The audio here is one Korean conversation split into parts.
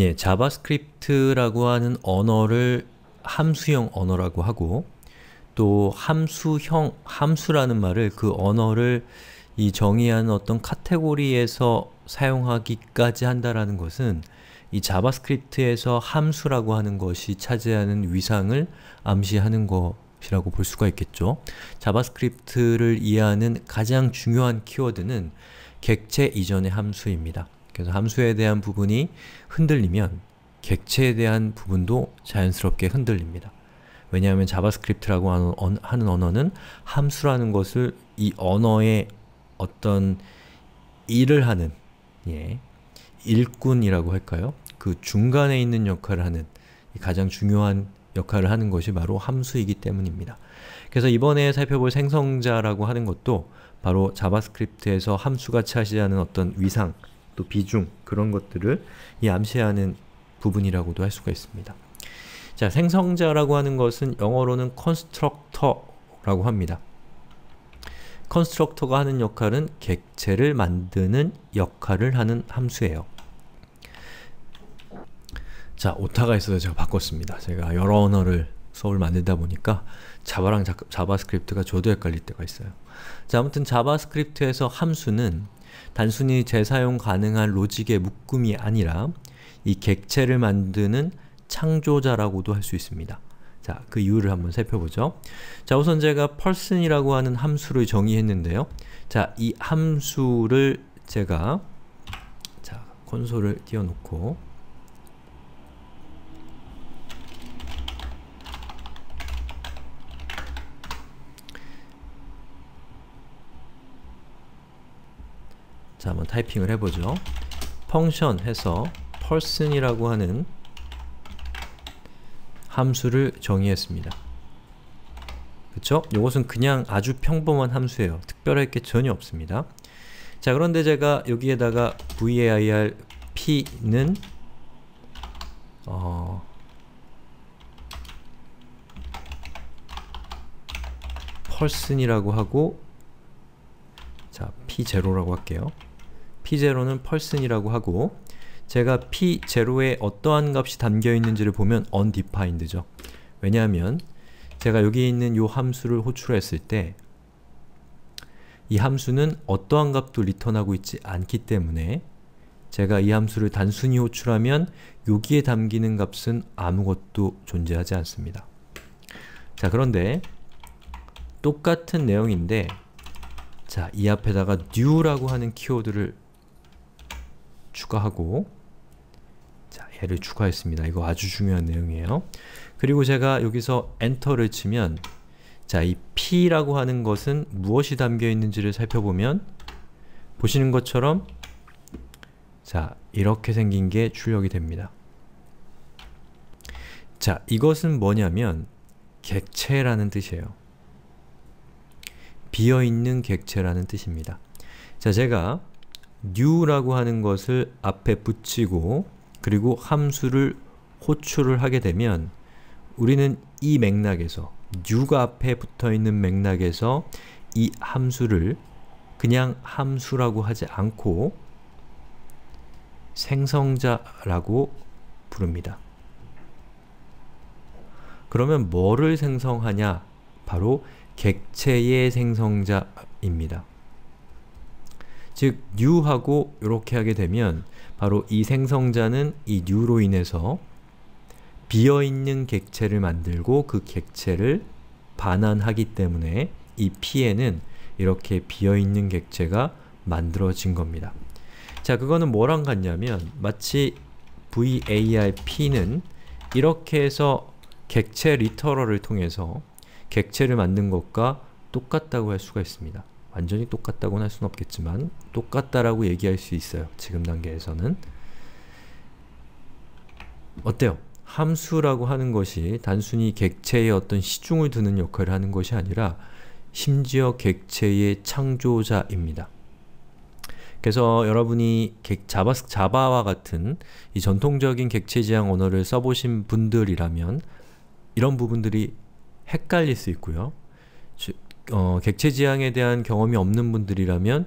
예, 자바스크립트라고 하는 언어를 함수형 언어라고 하고 또 함수형 함수라는 말을 그 언어를 이정의하는 어떤 카테고리에서 사용하기까지 한다라는 것은 이 자바스크립트에서 함수라고 하는 것이 차지하는 위상을 암시하는 것이라고 볼 수가 있겠죠. 자바스크립트를 이해하는 가장 중요한 키워드는 객체 이전의 함수입니다. 그래서 함수에 대한 부분이 흔들리면 객체에 대한 부분도 자연스럽게 흔들립니다. 왜냐하면 자바스크립트라고 하는, 언어는 함수라는 것을 이 언어의 어떤 일을 하는 예, 일꾼이라고 할까요? 그 중간에 있는 역할을 하는 가장 중요한 역할을 하는 것이 바로 함수이기 때문입니다. 그래서 이번에 살펴볼 생성자라고 하는 것도 바로 자바스크립트에서 함수가 차지하는 어떤 위상, 또 비중 그런 것들을 이 암시하는 부분이라고도 할 수가 있습니다. 자, 생성자라고 하는 것은 영어로는 constructor라고 합니다. constructor가 하는 역할은 객체를 만드는 역할을 하는 함수예요. 자, 오타가 있어서 제가 바꿨습니다. 제가 여러 언어를 수업을 만들다 보니까 자바랑 자, 바스크립트가 저도 헷갈릴 때가 있어요. 자, 아무튼 자바스크립트에서 함수는 단순히 재사용 가능한 로직의 묶음이 아니라 이 객체를 만드는 창조자라고도 할 수 있습니다. 자, 그 이유를 한번 살펴보죠. 자, 우선 제가 person이라고 하는 함수를 정의했는데요. 자, 이 함수를 제가 자, 콘솔을 띄워놓고 자, 한번 타이핑을 해보죠. 펑션 해서 person이라고 하는 함수를 정의했습니다. 그쵸? 요것은 그냥 아주 평범한 함수예요. 특별할 게 전혀 없습니다. 자, 그런데 제가 여기에다가 var p는 어... p e 이라고 하고 자, p0라고 할게요. P0는 펄슨이라고 하고 제가 P0에 어떠한 값이 담겨 있는지를 보면 undefined죠. 왜냐하면 제가 여기 있는 요 함수를 호출했을 때 이 함수는 어떠한 값도 리턴하고 있지 않기 때문에 제가 이 함수를 단순히 호출하면 여기에 담기는 값은 아무것도 존재하지 않습니다. 자 그런데 똑같은 내용인데 자 이 앞에다가 new라고 하는 키워드를 추가하고 자, 얘를 추가했습니다. 이거 아주 중요한 내용이에요. 그리고 제가 여기서 엔터를 치면 자, 이 p라고 하는 것은 무엇이 담겨 있는지를 살펴보면 보시는 것처럼 자, 이렇게 생긴 게 출력이 됩니다. 자, 이것은 뭐냐면 객체라는 뜻이에요. 비어있는 객체라는 뜻입니다. 자, 제가 new라고 하는 것을 앞에 붙이고 그리고 함수를 호출을 하게 되면 우리는 이 맥락에서 new가 앞에 붙어있는 맥락에서 이 함수를 그냥 함수라고 하지 않고 생성자라고 부릅니다. 그러면 뭐를 생성하냐? 바로 객체의 생성자입니다. 즉 new하고 이렇게 하게 되면 바로 이 생성자는 이 new로 인해서 비어있는 객체를 만들고 그 객체를 반환하기 때문에 이 p에는 이렇게 비어있는 객체가 만들어진 겁니다. 자, 그거는 뭐랑 같냐면 마치 varp는 이렇게 해서 객체 리터럴을 통해서 객체를 만든 것과 똑같다고 할 수가 있습니다. 완전히 똑같다고는 할 수는 없겠지만 똑같다라고 얘기할 수 있어요. 지금 단계에서는. 어때요? 함수라고 하는 것이 단순히 객체의 어떤 시중을 두는 역할을 하는 것이 아니라 심지어 객체의 창조자입니다. 그래서 여러분이 자바, 자바와 같은 이 전통적인 객체 지향 언어를 써보신 분들이라면 이런 부분들이 헷갈릴 수 있고요. 어, 객체 지향에 대한 경험이 없는 분들이라면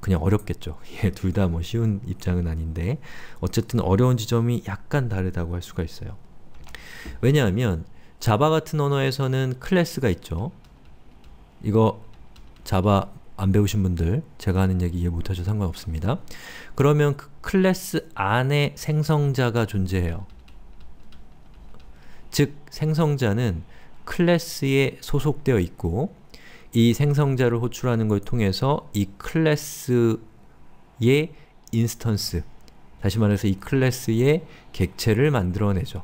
그냥 어렵겠죠. 예, 둘다 뭐 쉬운 입장은 아닌데 어쨌든 어려운 지점이 약간 다르다고 할 수가 있어요. 왜냐하면 자바 같은 언어에서는 클래스가 있죠. 이거 자바 안 배우신 분들 제가 하는 얘기 이해 못하셔 도 상관없습니다. 그러면 그 클래스 안에 생성자가 존재해요. 즉 생성자는 클래스에 소속되어 있고 이 생성자를 호출하는 걸 통해서 이 클래스의 인스턴스 다시 말해서 이 클래스의 객체를 만들어내죠.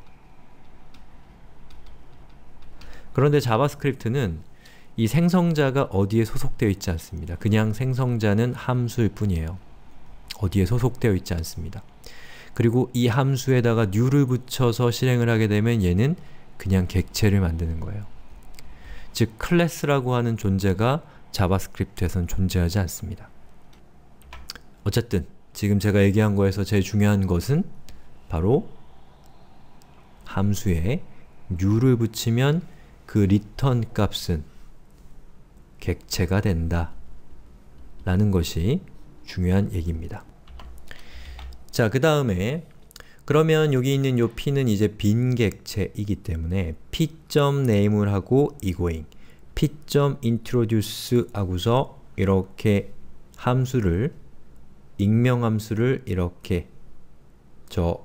그런데 자바스크립트는 이 생성자가 어디에 소속되어 있지 않습니다. 그냥 생성자는 함수일 뿐이에요. 어디에 소속되어 있지 않습니다. 그리고 이 함수에다가 new를 붙여서 실행을 하게 되면 얘는 그냥 객체를 만드는 거예요. 즉 클래스라고 하는 존재가 자바스크립트에선 존재하지 않습니다. 어쨌든 지금 제가 얘기한 거에서 제일 중요한 것은 바로 함수에 new를 붙이면 그 리턴 값은 객체가 된다 라는 것이 중요한 얘기입니다. 자, 그 다음에 그러면 여기 있는 요 p는 이제 빈 객체이기 때문에 p.name을 하고 egoing, p.introduce 하고서 이렇게 함수를 익명 함수를 이렇게 저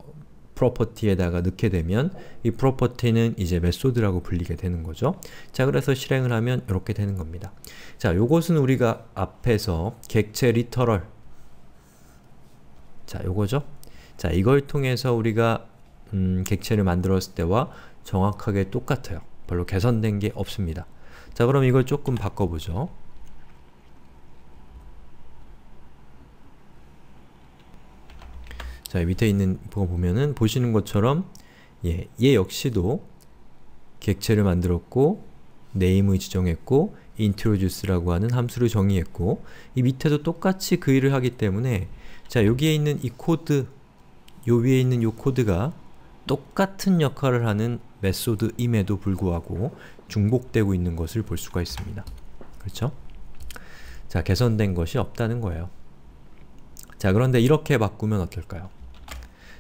프로퍼티에다가 넣게 되면 이 프로퍼티는 이제 메소드라고 불리게 되는 거죠. 자, 그래서 실행을 하면 이렇게 되는 겁니다. 자, 요것은 우리가 앞에서 객체 리터럴 자, 요거죠. 자, 이걸 통해서 우리가 음, 객체를 만들었을 때와 정확하게 똑같아요. 별로 개선된 게 없습니다. 자 그럼 이걸 조금 바꿔보죠. 자 밑에 있는 거 보면은 보시는 것처럼 예, 얘 역시도 객체를 만들었고 name을 지정했고 introduce라고 하는 함수를 정의했고 이 밑에도 똑같이 그 일을 하기 때문에 자 여기에 있는 이 코드 요 위에 있는 요 코드가 똑같은 역할을 하는 메소드임에도 불구하고 중복되고 있는 것을 볼 수가 있습니다. 그렇죠? 자, 개선된 것이 없다는 거예요. 자, 그런데 이렇게 바꾸면 어떨까요?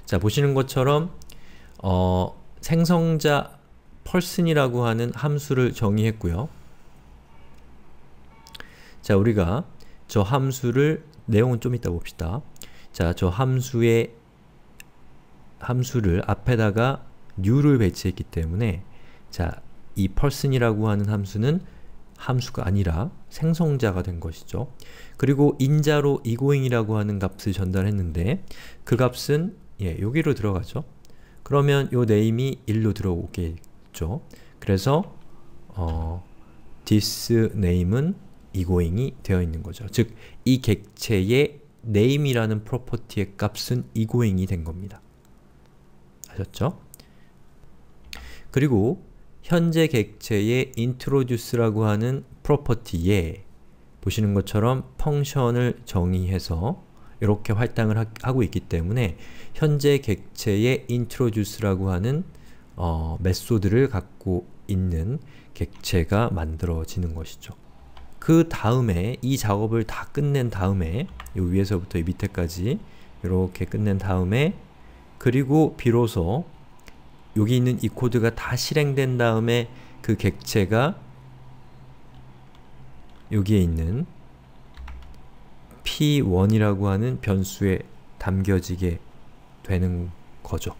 자, 보시는 것처럼 어, 생성자 펄슨이라고 하는 함수를 정의했고요. 자, 우리가 저 함수를 내용은 좀 이따 봅시다. 자, 저 함수의 함수를 앞에다가 new를 배치했기 때문에 자, 이 person이라고 하는 함수는 함수가 아니라 생성자가 된 것이죠. 그리고 인자로 이고잉이라고 하는 값을 전달했는데 그 값은 예, 여기로 들어가죠. 그러면 요 m e 이 1로 들어오겠죠. 그래서 어, this name은 이고잉이 되어 있는 거죠. 즉, 이 객체의 name이라는 p p r o e r t y 의 값은 이고잉이 된 겁니다. 아셨죠? 그리고 현재 객체의 introduce라고 하는 프로퍼티에 보시는 것처럼 펑션을 정의해서 이렇게 활당을 하, 고 있기 때문에 현재 객체의 introduce라고 하는 어, 메소드를 갖고 있는 객체가 만들어지는 것이죠. 그 다음에 이 작업을 다 끝낸 다음에 요 위에서부터 이 밑에까지 이렇게 끝낸 다음에 그리고 비로소 여기 있는 이 코드가 다 실행된 다음에 그 객체가 여기에 있는 p1이라고 하는 변수에 담겨지게 되는 거죠.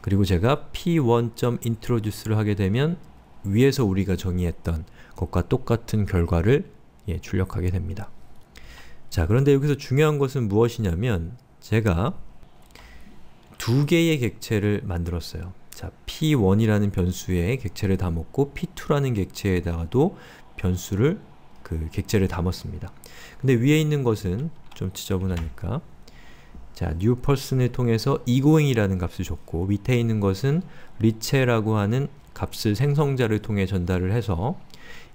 그리고 제가 p1.introduce를 하게 되면 위에서 우리가 정의했던 것과 똑같은 결과를 예, 출력하게 됩니다. 자, 그런데 여기서 중요한 것은 무엇이냐면 제가 두 개의 객체를 만들었어요. 자, p1이라는 변수에 객체를 담았고 p2라는 객체에다가도 변수를 그 객체를 담았습니다. 근데 위에 있는 것은 좀 지저분하니까 자, new person을 통해서 이고잉이라는 값을 줬고 밑에 있는 것은 리체라고 하는 값을 생성자를 통해 전달을 해서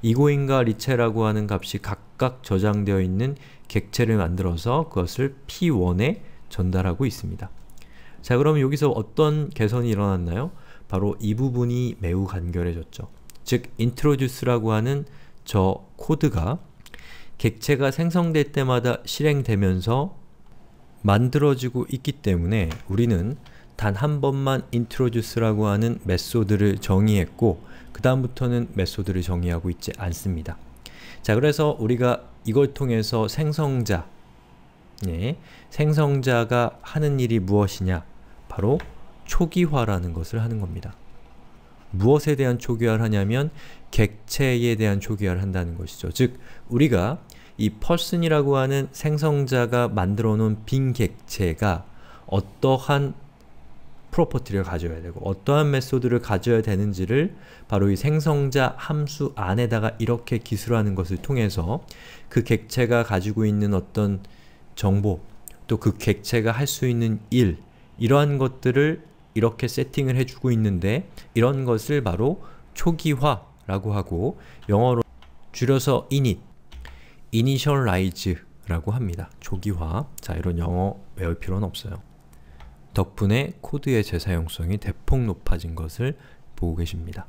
이고잉과 리체라고 하는 값이 각각 저장되어 있는 객체를 만들어서 그것을 p1에 전달하고 있습니다. 자 그러면 여기서 어떤 개선이 일어났나요? 바로 이 부분이 매우 간결해졌죠. 즉, introduce라고 하는 저 코드가 객체가 생성될 때마다 실행되면서 만들어지고 있기 때문에 우리는 단 한 번만 introduce라고 하는 메소드를 정의했고 그 다음부터는 메소드를 정의하고 있지 않습니다. 자 그래서 우리가 이걸 통해서 생성자 예, 생성자가 하는 일이 무엇이냐 바로 초기화라는 것을 하는 겁니다. 무엇에 대한 초기화를 하냐면 객체에 대한 초기화를 한다는 것이죠. 즉, 우리가 이 person이라고 하는 생성자가 만들어 놓은 빈 객체가 어떠한 프로퍼티를 가져야 되고 어떠한 메소드를 가져야 되는지를 바로 이 생성자 함수 안에다가 이렇게 기술하는 것을 통해서 그 객체가 가지고 있는 어떤 정보 또 그 객체가 할 수 있는 일 이러한 것들을 이렇게 세팅을 해주고 있는데 이런 것을 바로 초기화라고 하고 영어로 줄여서 init, initialize라고 합니다. 초기화. 자, 이런 영어 외울 필요는 없어요. 덕분에 코드의 재사용성이 대폭 높아진 것을 보고 계십니다.